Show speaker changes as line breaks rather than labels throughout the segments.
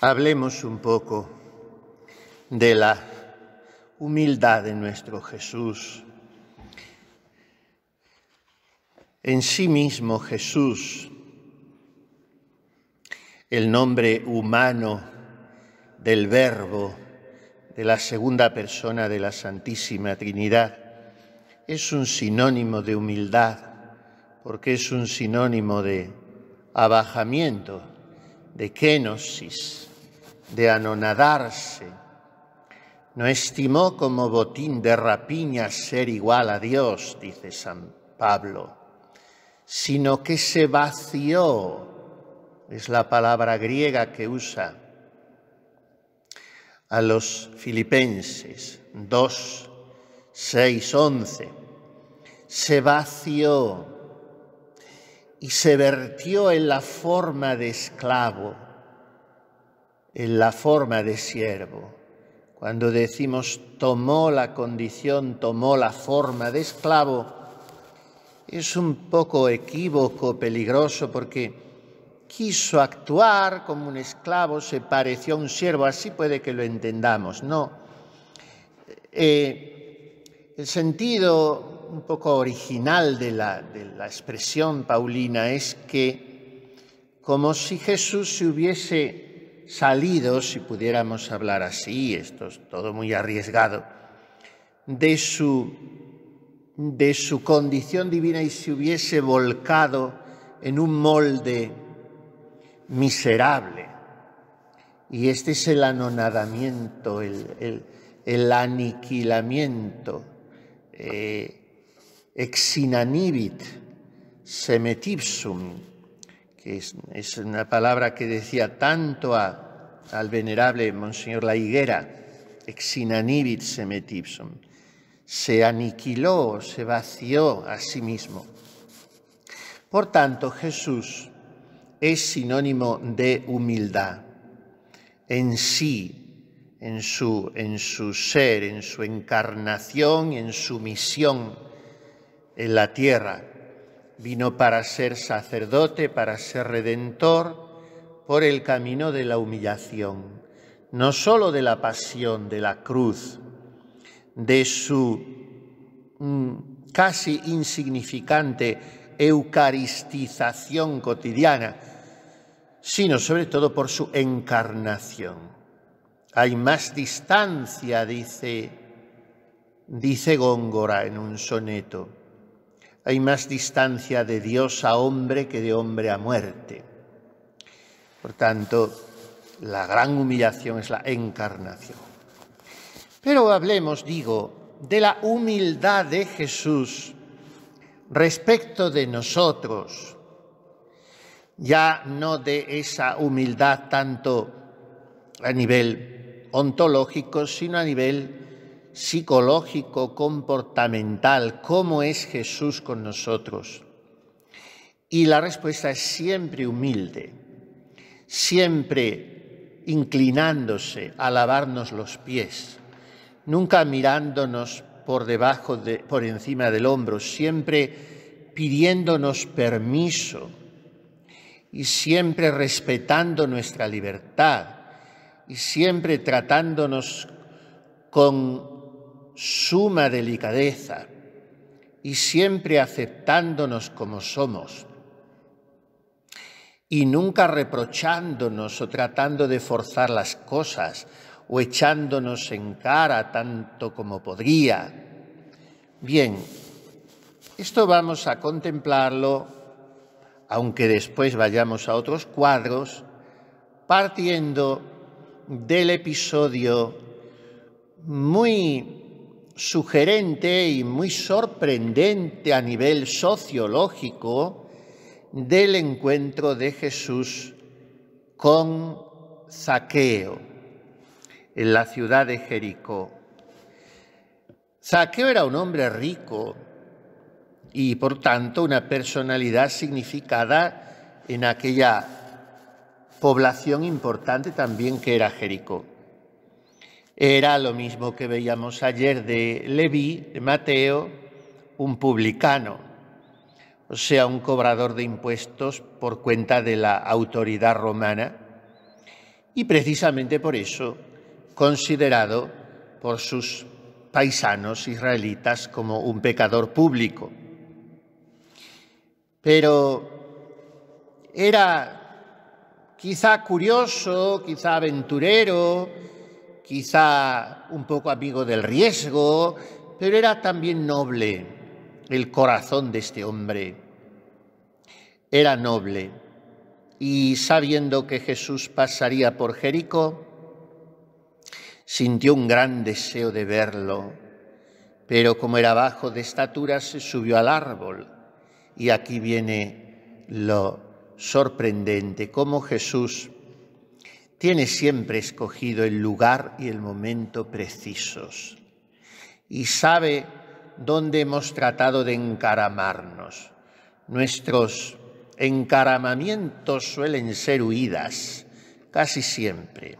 Hablemos un poco de la humildad de nuestro Jesús. En sí mismo Jesús, el nombre humano del verbo de la segunda persona de la Santísima Trinidad, es un sinónimo de humildad, porque es un sinónimo de abajamiento, de kenosis, de anonadarse. No estimó como botín de rapiña ser igual a Dios, dice San Pablo, sino que se vació, es la palabra griega que usa a los filipenses 2, 6, 11. Se vació, y se vertió en la forma de esclavo, en la forma de siervo. Cuando decimos tomó la condición, tomó la forma de esclavo, es un poco equívoco, peligroso, porque quiso actuar como un esclavo, se pareció a un siervo, así puede que lo entendamos, no. Eh, el sentido un poco original de la, expresión paulina es que como si Jesús se hubiese salido, si pudiéramos hablar así, esto es todo muy arriesgado, de su, de su condición divina y se hubiese volcado en un molde miserable. Y este es el anonadamiento, el, aniquilamiento. Eh, exinanibit semetipsum, que es, una palabra que decía tanto al venerable Monseñor La Higuera, exinanibit semetipsum, se aniquiló, se vació a sí mismo. Por tanto, Jesús es sinónimo de humildad en sí, en su, en su ser, en su encarnación, en su misión en la tierra. Vino para ser sacerdote, para ser redentor, por el camino de la humillación, no sólo de la pasión, de la cruz, de su mm, casi insignificante eucaristización cotidiana, sino sobre todo por su encarnación. Hay más distancia, dice, dice Góngora en un soneto, hay más distancia de Dios a hombre que de hombre a muerte. Por tanto, la gran humillación es la encarnación. Pero hablemos, digo, de la humildad de Jesús respecto de nosotros, ya no de esa humildad tanto a nivel ontológico, sino a nivel psicológico, comportamental, cómo es Jesús con nosotros. Y la respuesta es siempre humilde, siempre inclinándose a lavarnos los pies, nunca mirándonos por debajo, de, por encima del hombro, siempre pidiéndonos permiso y siempre respetando nuestra libertad y siempre tratándonos con suma delicadeza y siempre aceptándonos como somos y nunca reprochándonos o tratando de forzar las cosas o echándonos en cara tanto como podría. Bien, esto vamos a contemplarlo, aunque después vayamos a otros cuadros, partiendo del episodio muy sugerente y muy sorprendente a nivel sociológico del encuentro de Jesús con Zaqueo en la ciudad de Jericó. Zaqueo era un hombre rico y por tanto una personalidad significada en aquella población importante también que era Jericó. Era lo mismo que veíamos ayer de Leví, de Mateo, un publicano, o sea, un cobrador de impuestos por cuenta de la autoridad romana y precisamente por eso considerado por sus paisanos israelitas como un pecador público. Pero era quizá curioso, quizá aventurero, quizá un poco amigo del riesgo, pero era también noble el corazón de este hombre. Era noble. Y sabiendo que Jesús pasaría por Jericó, sintió un gran deseo de verlo, pero como era bajo de estatura, se subió al árbol. Y aquí viene lo sorprendente, cómo Jesús tiene siempre escogido el lugar y el momento precisos y sabe dónde hemos tratado de encaramarnos. Nuestros encaramamientos suelen ser huidas, casi siempre,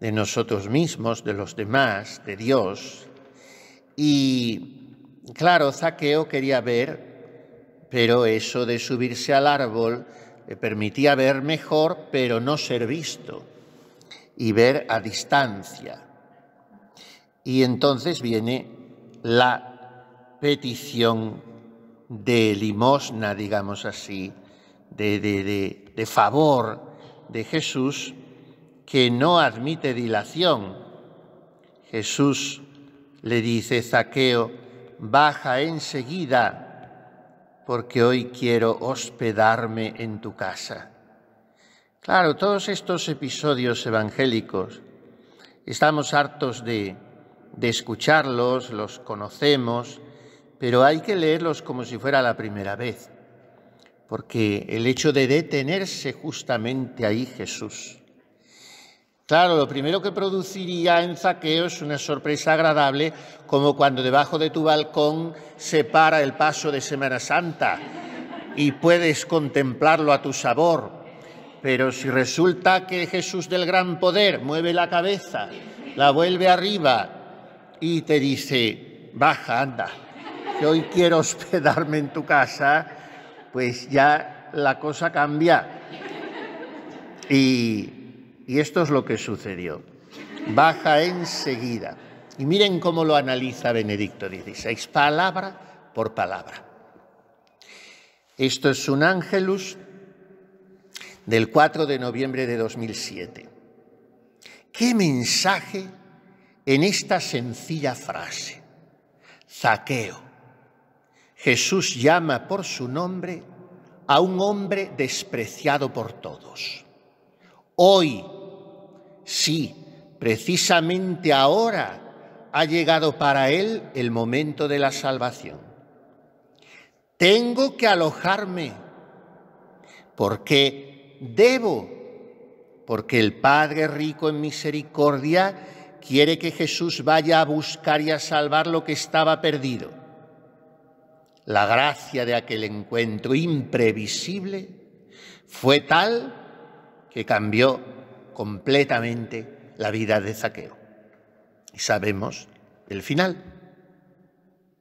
de nosotros mismos, de los demás, de Dios. Y claro, Zaqueo quería ver, pero eso de subirse al árbol eh, permitía ver mejor, pero no ser visto y ver a distancia. Y entonces viene la petición de limosna, digamos así, de, de, favor de Jesús, que no admite dilación. Jesús le dice, Zaqueo, baja enseguida porque hoy quiero hospedarme en tu casa. Claro, todos estos episodios evangélicos, estamos hartos de, de escucharlos, los conocemos, pero hay que leerlos como si fuera la primera vez, porque el hecho de detenerse justamente ahí Jesús, Claro, lo primero que produciría en zaqueo es una sorpresa agradable, como cuando debajo de tu balcón se para el paso de Semana Santa y puedes contemplarlo a tu sabor. Pero si resulta que Jesús del Gran Poder mueve la cabeza, la vuelve arriba y te dice, baja, anda, que hoy quiero hospedarme en tu casa, pues ya la cosa cambia. Y y esto es lo que sucedió. Baja enseguida. Y miren cómo lo analiza Benedicto XVI, palabra por palabra. Esto es un ángelus del 4 de noviembre de 2007. ¿Qué mensaje en esta sencilla frase? Zaqueo. Jesús llama por su nombre a un hombre despreciado por todos. Hoy Sí, precisamente ahora ha llegado para él el momento de la salvación. Tengo que alojarme porque debo, porque el Padre rico en misericordia quiere que Jesús vaya a buscar y a salvar lo que estaba perdido. La gracia de aquel encuentro imprevisible fue tal que cambió completamente la vida de Zaqueo. Y sabemos el final.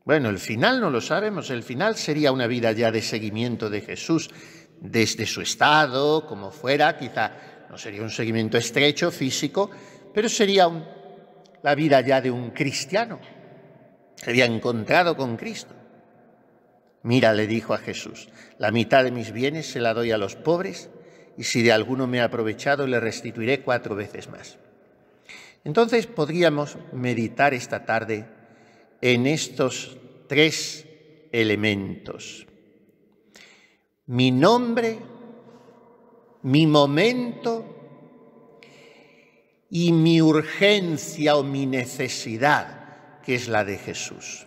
Bueno, el final no lo sabemos, el final sería una vida ya de seguimiento de Jesús desde su estado, como fuera, quizá no sería un seguimiento estrecho, físico, pero sería la vida ya de un cristiano, que había encontrado con Cristo. Mira, le dijo a Jesús, la mitad de mis bienes se la doy a los pobres y si de alguno me ha aprovechado, le restituiré cuatro veces más. Entonces podríamos meditar esta tarde en estos tres elementos. Mi nombre, mi momento y mi urgencia o mi necesidad, que es la de Jesús.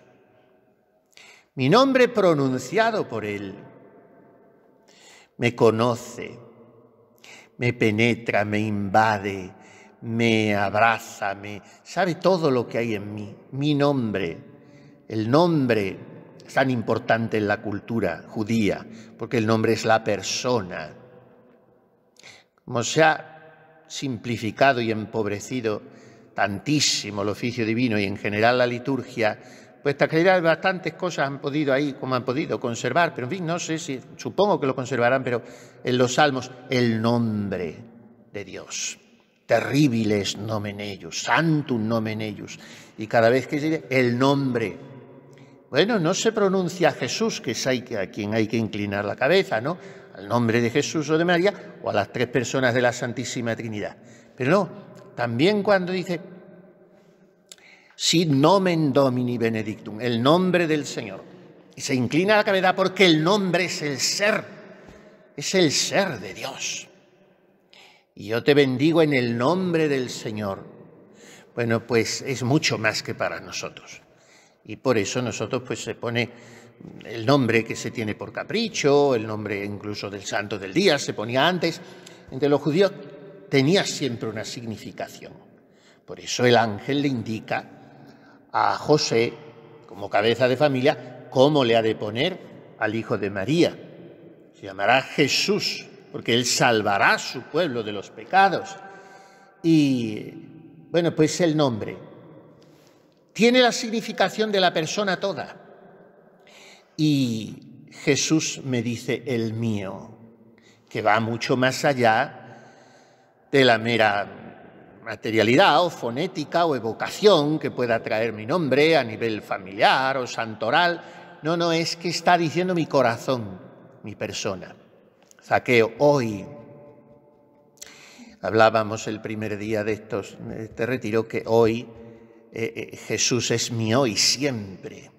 Mi nombre pronunciado por Él. Me conoce, me penetra, me invade, me abraza, me sabe todo lo que hay en mí, mi nombre, el nombre es tan importante en la cultura judía, porque el nombre es la persona. Como se ha simplificado y empobrecido tantísimo el oficio divino y en general la liturgia, pues Taqueira bastantes cosas han podido ahí, como han podido conservar, pero en fin, no sé si, supongo que lo conservarán, pero en los Salmos, el nombre de Dios. Terribles nomen ellos, santum nomen ellos. Y cada vez que dice el nombre, bueno, no se pronuncia Jesús, que es a quien hay que inclinar la cabeza, ¿no? Al nombre de Jesús o de María, o a las tres personas de la Santísima Trinidad. Pero no, también cuando dice Sit nomen Domini benedictum, el nombre del Señor. Y se inclina la cabeza porque el nombre es el ser, es el ser de Dios. Y yo te bendigo en el nombre del Señor. Bueno, pues es mucho más que para nosotros. Y por eso nosotros pues se pone el nombre que se tiene por capricho, el nombre incluso del santo del día se ponía antes. Entre los judíos tenía siempre una significación. Por eso el ángel le indica a José como cabeza de familia cómo le ha de poner al hijo de María. Se llamará Jesús, porque él salvará a su pueblo de los pecados. Y bueno, pues el nombre tiene la significación de la persona toda. Y Jesús me dice el mío, que va mucho más allá de la mera materialidad o fonética o evocación que pueda traer mi nombre a nivel familiar o santoral. No, no, es que está diciendo mi corazón, mi persona. saqueo hoy. Hablábamos el primer día de, estos, te este retiro que hoy eh, eh, Jesús es mi hoy siempre.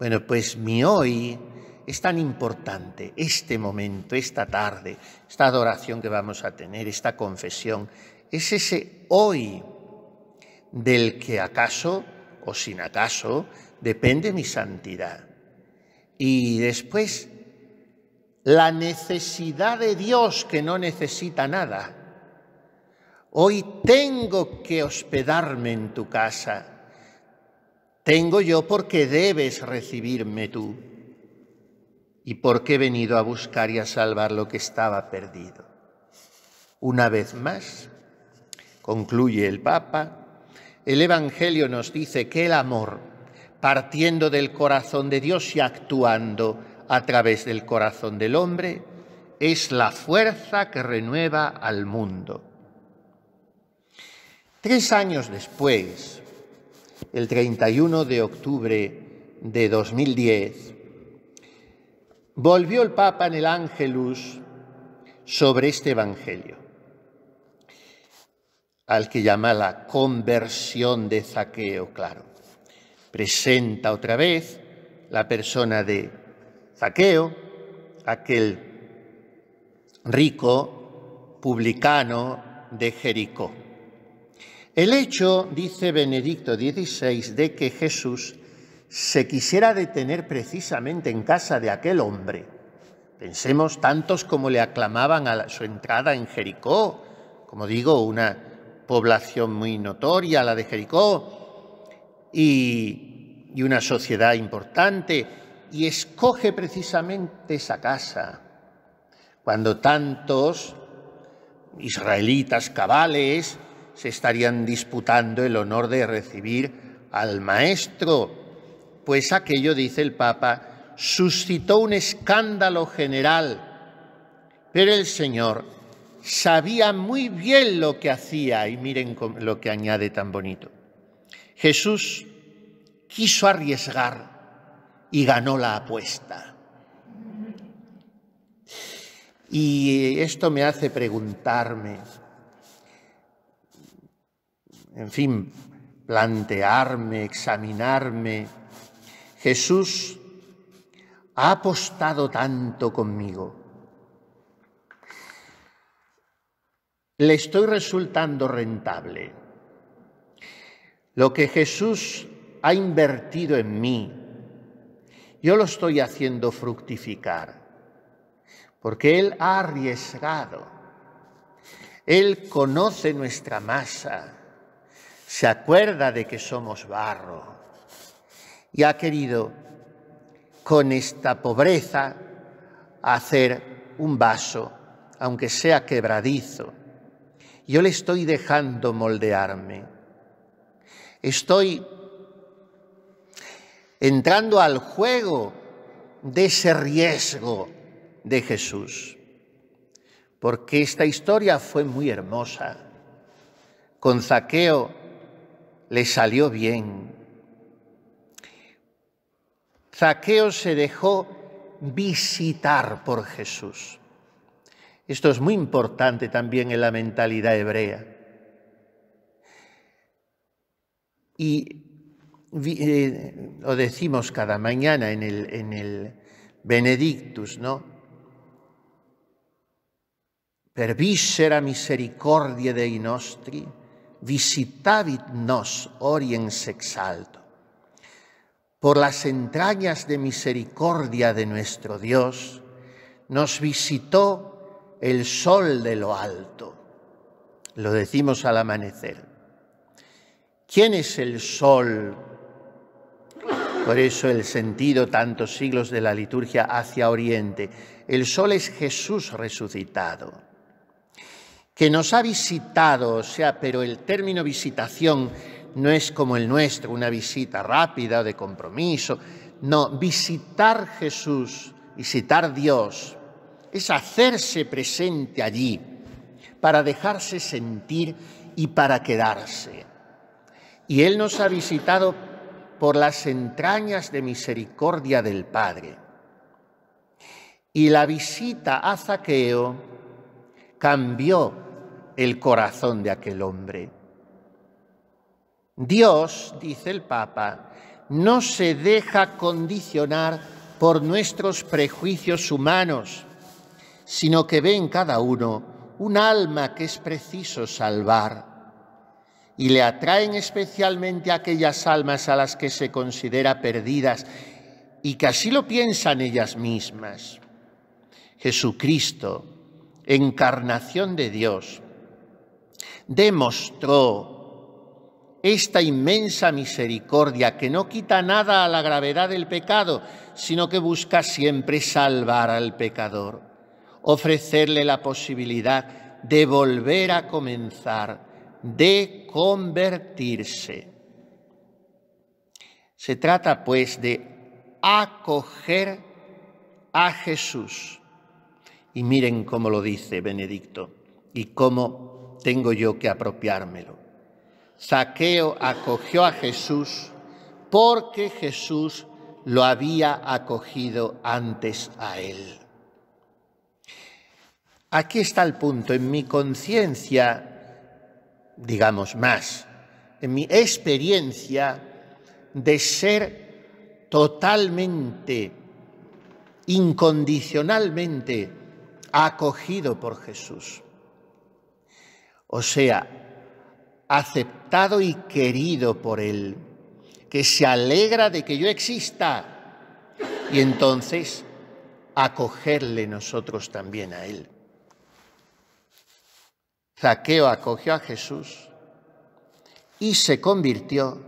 Bueno, pues mi hoy es tan importante, este momento, esta tarde, esta adoración que vamos a tener, esta confesión, es ese hoy del que acaso o sin acaso depende mi santidad. Y después, la necesidad de Dios que no necesita nada. Hoy tengo que hospedarme en tu casa. Tengo yo porque debes recibirme tú y porque he venido a buscar y a salvar lo que estaba perdido. Una vez más, Concluye el Papa, el Evangelio nos dice que el amor, partiendo del corazón de Dios y actuando a través del corazón del hombre, es la fuerza que renueva al mundo. Tres años después, el 31 de octubre de 2010, volvió el Papa en el Ángelus sobre este Evangelio al que llama la conversión de Zaqueo, claro. Presenta otra vez la persona de Zaqueo, aquel rico publicano de Jericó. El hecho, dice Benedicto XVI, de que Jesús se quisiera detener precisamente en casa de aquel hombre. Pensemos tantos como le aclamaban a su entrada en Jericó, como digo, una población muy notoria, la de Jericó, y, una sociedad importante, y escoge precisamente esa casa, cuando tantos israelitas cabales se estarían disputando el honor de recibir al maestro, pues aquello, dice el Papa, suscitó un escándalo general, pero el Señor sabía muy bien lo que hacía y miren lo que añade tan bonito. Jesús quiso arriesgar y ganó la apuesta. Y esto me hace preguntarme, en fin, plantearme, examinarme, Jesús ha apostado tanto conmigo le estoy resultando rentable. Lo que Jesús ha invertido en mí, yo lo estoy haciendo fructificar, porque Él ha arriesgado, Él conoce nuestra masa, se acuerda de que somos barro y ha querido con esta pobreza hacer un vaso, aunque sea quebradizo, yo le estoy dejando moldearme. Estoy entrando al juego de ese riesgo de Jesús. Porque esta historia fue muy hermosa. Con Zaqueo le salió bien. Zaqueo se dejó visitar por Jesús. Esto es muy importante también en la mentalidad hebrea. Y eh, lo decimos cada mañana en el, en el Benedictus, ¿no? Per viscera misericordia dei nostri, visitavit nos oriens exalto. Por las entrañas de misericordia de nuestro Dios, nos visitó el sol de lo alto. Lo decimos al amanecer. ¿Quién es el sol? Por eso el sentido tantos siglos de la liturgia hacia Oriente. El sol es Jesús resucitado, que nos ha visitado, o sea, pero el término visitación no es como el nuestro, una visita rápida de compromiso. No, visitar Jesús, visitar Dios, es hacerse presente allí para dejarse sentir y para quedarse. Y Él nos ha visitado por las entrañas de misericordia del Padre. Y la visita a Zaqueo cambió el corazón de aquel hombre. Dios, dice el Papa, no se deja condicionar por nuestros prejuicios humanos, sino que ve en cada uno un alma que es preciso salvar y le atraen especialmente aquellas almas a las que se considera perdidas y que así lo piensan ellas mismas. Jesucristo, encarnación de Dios, demostró esta inmensa misericordia que no quita nada a la gravedad del pecado, sino que busca siempre salvar al pecador ofrecerle la posibilidad de volver a comenzar, de convertirse. Se trata pues de acoger a Jesús. Y miren cómo lo dice Benedicto y cómo tengo yo que apropiármelo. Saqueo acogió a Jesús porque Jesús lo había acogido antes a él. Aquí está el punto, en mi conciencia, digamos más, en mi experiencia de ser totalmente, incondicionalmente acogido por Jesús. O sea, aceptado y querido por Él, que se alegra de que yo exista. Y entonces acogerle nosotros también a Él. Zaqueo acogió a Jesús y se convirtió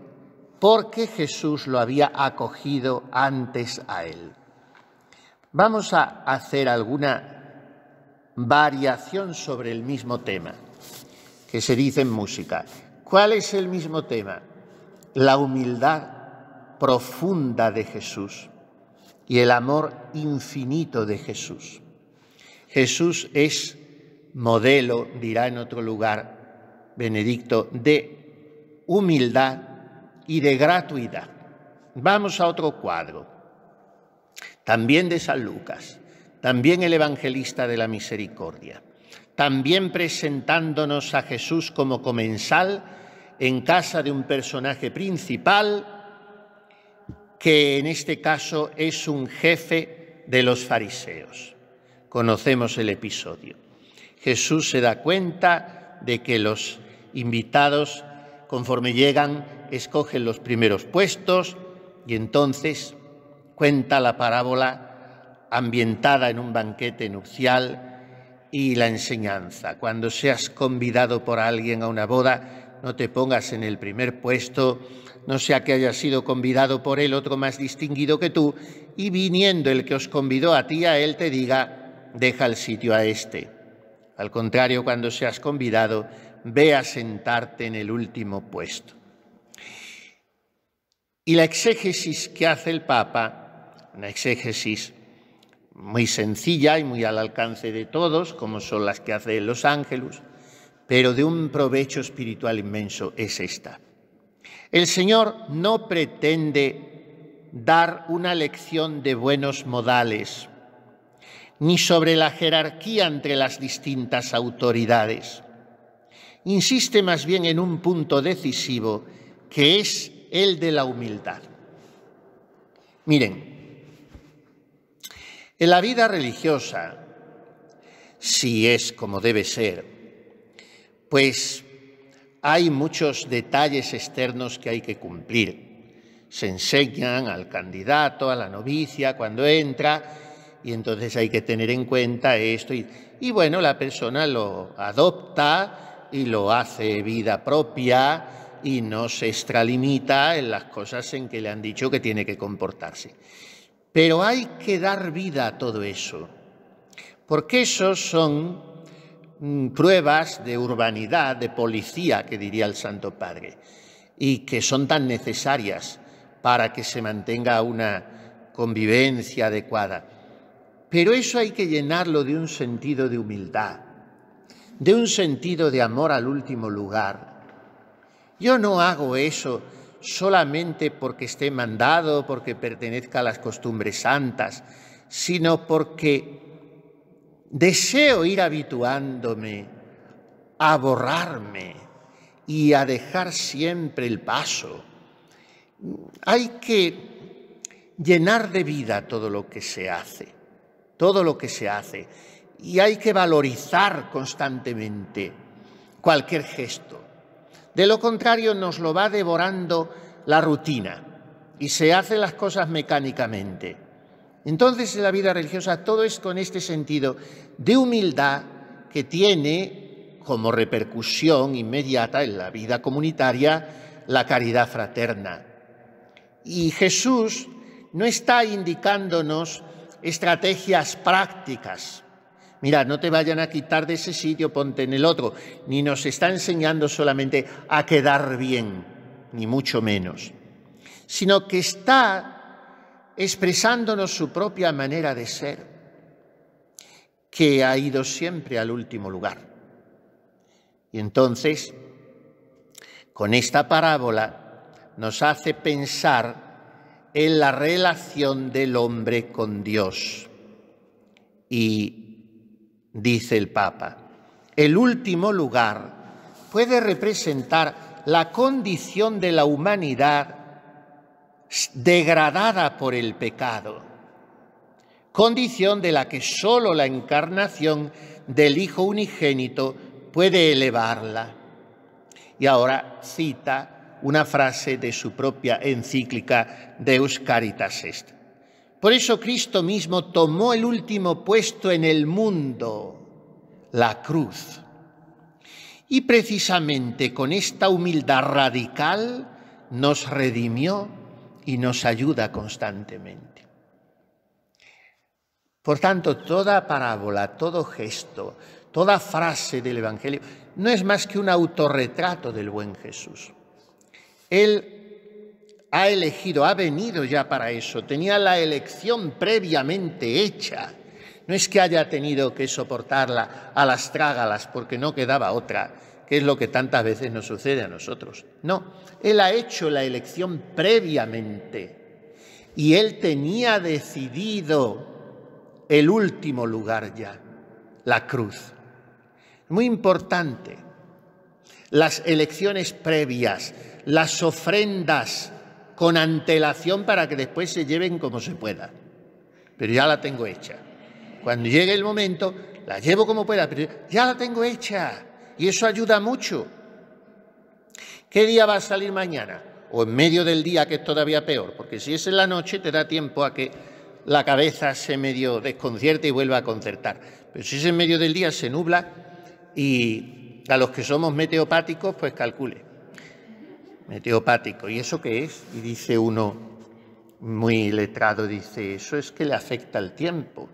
porque Jesús lo había acogido antes a él. Vamos a hacer alguna variación sobre el mismo tema que se dice en música. ¿Cuál es el mismo tema? La humildad profunda de Jesús y el amor infinito de Jesús. Jesús es modelo, dirá en otro lugar Benedicto, de humildad y de gratuidad. Vamos a otro cuadro, también de San Lucas, también el evangelista de la misericordia, también presentándonos a Jesús como comensal en casa de un personaje principal, que en este caso es un jefe de los fariseos. Conocemos el episodio. Jesús se da cuenta de que los invitados, conforme llegan, escogen los primeros puestos y entonces cuenta la parábola ambientada en un banquete nupcial y la enseñanza. Cuando seas convidado por alguien a una boda, no te pongas en el primer puesto, no sea que haya sido convidado por él otro más distinguido que tú, y viniendo el que os convidó a ti, a él te diga, deja el sitio a este. Al contrario, cuando seas convidado, ve a sentarte en el último puesto. Y la exégesis que hace el Papa, una exégesis muy sencilla y muy al alcance de todos, como son las que hace Los Ángeles, pero de un provecho espiritual inmenso, es esta. El Señor no pretende dar una lección de buenos modales, ni sobre la jerarquía entre las distintas autoridades. Insiste más bien en un punto decisivo que es el de la humildad. Miren, en la vida religiosa, si es como debe ser, pues hay muchos detalles externos que hay que cumplir. Se enseñan al candidato, a la novicia, cuando entra, y entonces hay que tener en cuenta esto. Y, bueno, la persona lo adopta y lo hace vida propia y no se extralimita en las cosas en que le han dicho que tiene que comportarse. Pero hay que dar vida a todo eso, porque esos son mm, pruebas de urbanidad, de policía, que diría el Santo Padre, y que son tan necesarias para que se mantenga una convivencia adecuada. Pero eso hay que llenarlo de un sentido de humildad, de un sentido de amor al último lugar. Yo no hago eso solamente porque esté mandado, porque pertenezca a las costumbres santas, sino porque deseo ir habituándome a borrarme y a dejar siempre el paso. Hay que llenar de vida todo lo que se hace todo lo que se hace. Y hay que valorizar constantemente cualquier gesto. De lo contrario, nos lo va devorando la rutina y se hacen las cosas mecánicamente. Entonces, en la vida religiosa todo es con este sentido de humildad que tiene como repercusión inmediata en la vida comunitaria la caridad fraterna. Y Jesús no está indicándonos estrategias prácticas. Mira, no te vayan a quitar de ese sitio, ponte en el otro. Ni nos está enseñando solamente a quedar bien, ni mucho menos, sino que está expresándonos su propia manera de ser, que ha ido siempre al último lugar. Y entonces, con esta parábola nos hace pensar en la relación del hombre con Dios. Y dice el Papa, el último lugar puede representar la condición de la humanidad degradada por el pecado, condición de la que sólo la encarnación del Hijo unigénito puede elevarla. Y ahora cita una frase de su propia encíclica Deus Caritas Est. Por eso Cristo mismo tomó el último puesto en el mundo, la cruz. Y precisamente con esta humildad radical nos redimió y nos ayuda constantemente. Por tanto, toda parábola, todo gesto, toda frase del Evangelio no es más que un autorretrato del buen Jesús. Él ha elegido, ha venido ya para eso, tenía la elección previamente hecha. No es que haya tenido que soportarla a las trágalas porque no quedaba otra, que es lo que tantas veces nos sucede a nosotros. No, Él ha hecho la elección previamente y Él tenía decidido el último lugar ya, la cruz. Muy importante, las elecciones previas, las ofrendas con antelación para que después se lleven como se pueda. Pero ya la tengo hecha. Cuando llegue el momento, la llevo como pueda, pero ya la tengo hecha. Y eso ayuda mucho. ¿Qué día va a salir mañana? O en medio del día, que es todavía peor, porque si es en la noche te da tiempo a que la cabeza se medio desconcierte y vuelva a concertar. Pero si es en medio del día se nubla y a los que somos meteopáticos, pues calcule meteopático. ¿Y eso qué es? Y dice uno muy letrado, dice, eso es que le afecta el tiempo.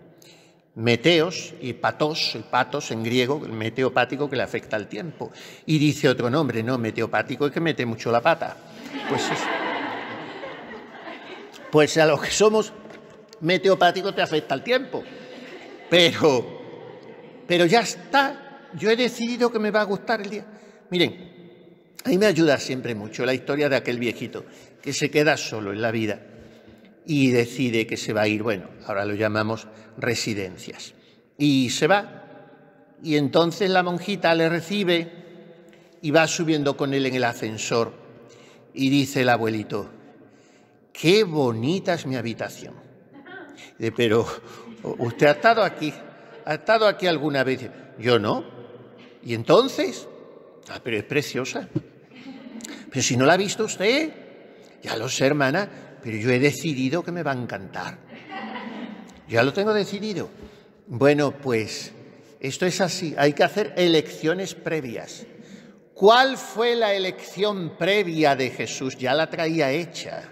Meteos y patos, el patos en griego, el meteopático que le afecta el tiempo. Y dice otro nombre, no, meteopático es que mete mucho la pata. Pues, pues a los que somos meteopático te afecta el tiempo. Pero, pero ya está, yo he decidido que me va a gustar el día. Miren, a mí me ayuda siempre mucho la historia de aquel viejito que se queda solo en la vida y decide que se va a ir, bueno, ahora lo llamamos residencias. Y se va. Y entonces la monjita le recibe y va subiendo con él en el ascensor. Y dice el abuelito, qué bonita es mi habitación. Pero usted ha estado aquí, ha estado aquí alguna vez. Yo no. Y entonces, ah, pero es preciosa. Pero si no la ha visto usted, ya lo sé, hermana, pero yo he decidido que me va a encantar. Ya lo tengo decidido. Bueno, pues esto es así, hay que hacer elecciones previas. ¿Cuál fue la elección previa de Jesús? Ya la traía hecha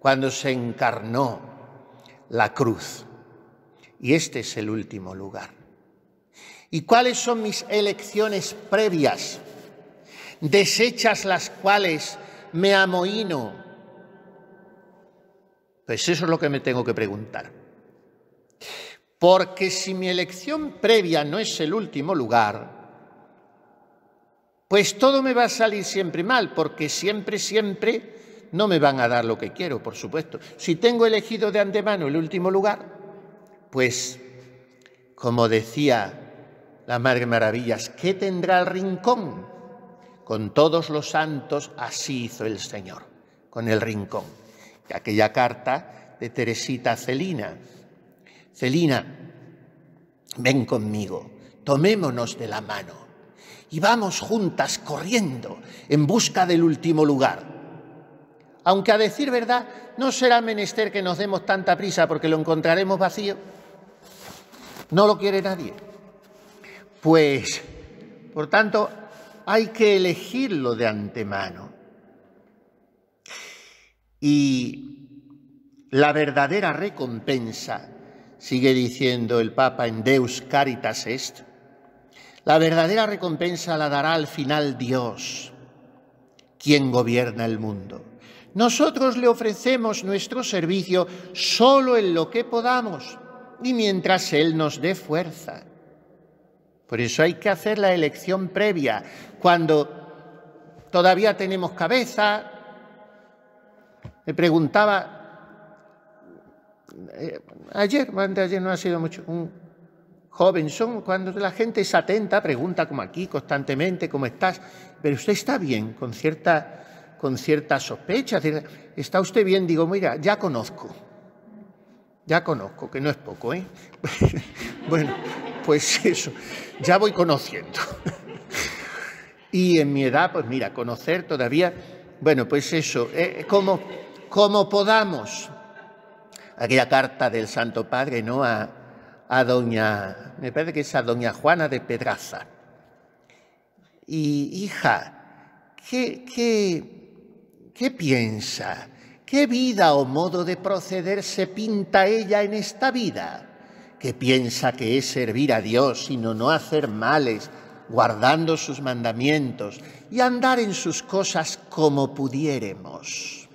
cuando se encarnó la cruz. Y este es el último lugar. ¿Y cuáles son mis elecciones previas? desechas las cuales me amoíno... Pues eso es lo que me tengo que preguntar. Porque si mi elección previa no es el último lugar, pues todo me va a salir siempre mal, porque siempre, siempre no me van a dar lo que quiero, por supuesto. Si tengo elegido de antemano el último lugar, pues, como decía la Madre Maravillas, ¿qué tendrá el rincón? con todos los santos, así hizo el Señor, con el rincón. Y aquella carta de Teresita Celina, Celina, ven conmigo, tomémonos de la mano y vamos juntas corriendo en busca del último lugar. Aunque a decir verdad, no será menester que nos demos tanta prisa porque lo encontraremos vacío. No lo quiere nadie. Pues, por tanto, hay que elegirlo de antemano. Y la verdadera recompensa, sigue diciendo el Papa en Deus Caritas Est, la verdadera recompensa la dará al final Dios, quien gobierna el mundo. Nosotros le ofrecemos nuestro servicio solo en lo que podamos y mientras Él nos dé fuerza. Por eso hay que hacer la elección previa, cuando todavía tenemos cabeza. Me preguntaba, eh, ayer, antes ayer no ha sido mucho, un joven, son cuando la gente es atenta, pregunta como aquí constantemente, ¿cómo estás? Pero usted está bien, con cierta, con cierta sospecha, ¿está usted bien? Digo, mira, ya conozco, ya conozco, que no es poco, ¿eh? bueno pues eso, ya voy conociendo. y en mi edad, pues mira, conocer todavía, bueno, pues eso, eh, eh como, podamos. Aquella carta del Santo Padre, ¿no? A, doña, me parece que es a doña Juana de Pedraza. Y hija, ¿qué, qué, qué piensa? ¿Qué vida o modo de proceder se pinta ella en esta vida? ¿Qué piensa que es servir a Dios, sino no hacer males, guardando sus mandamientos y andar en sus cosas como pudiéramos?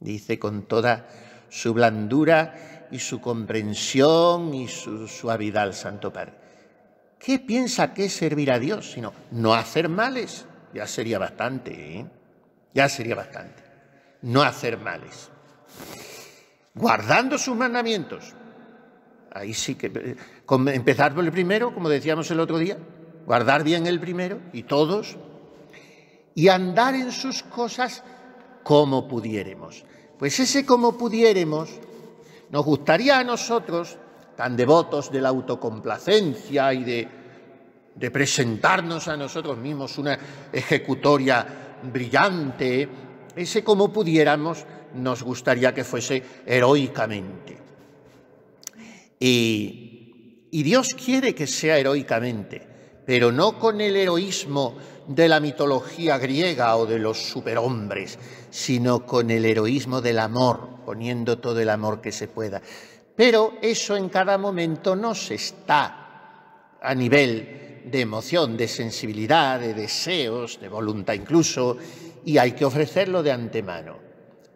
Dice con toda su blandura y su comprensión y su suavidad al Santo Padre. ¿Qué piensa que es servir a Dios? Sino no hacer males. Ya sería bastante, ¿eh? Ya sería bastante. No hacer males. Guardando sus mandamientos. Ahí sí que eh, empezar por el primero, como decíamos el otro día, guardar bien el primero y todos, y andar en sus cosas como pudiéramos. Pues ese como pudiéramos nos gustaría a nosotros, tan devotos de la autocomplacencia y de presentarnos a nosotros mismos una ejecutoria brillante, ese como pudiéramos nos gustaría que fuese heroicamente. Y, Dios quiere que sea heroicamente, pero no con el heroísmo de la mitología griega o de los superhombres, sino con el heroísmo del amor, poniendo todo el amor que se pueda. Pero eso en cada momento no se está a nivel de emoción, de sensibilidad, de deseos, de voluntad incluso, y hay que ofrecerlo de antemano.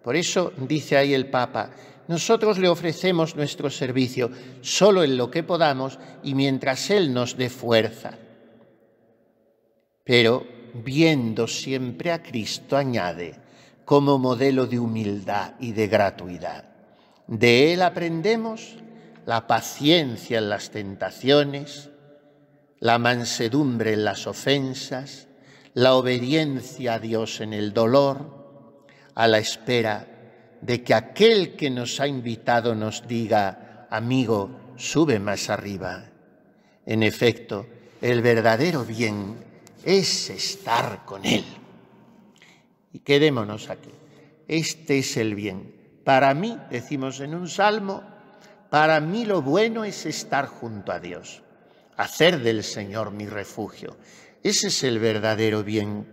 Por eso dice ahí el Papa, nosotros le ofrecemos nuestro servicio solo en lo que podamos y mientras Él nos dé fuerza. Pero viendo siempre a Cristo, añade, como modelo de humildad y de gratuidad. De Él aprendemos la paciencia en las tentaciones, la mansedumbre en las ofensas, la obediencia a Dios en el dolor, a la espera de que aquel que nos ha invitado nos diga, amigo, sube más arriba. En efecto, el verdadero bien es estar con Él. Y quedémonos aquí. Este es el bien. Para mí, decimos en un salmo, para mí lo bueno es estar junto a Dios, hacer del Señor mi refugio. Ese es el verdadero bien.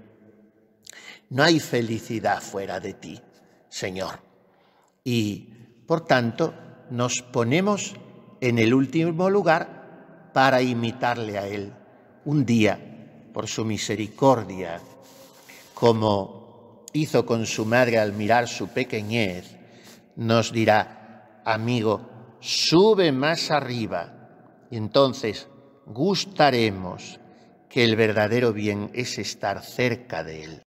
No hay felicidad fuera de ti, Señor y, por tanto, nos ponemos en el último lugar para imitarle a Él un día por su misericordia, como hizo con su madre al mirar su pequeñez, nos dirá, amigo, sube más arriba y entonces gustaremos que el verdadero bien es estar cerca de Él.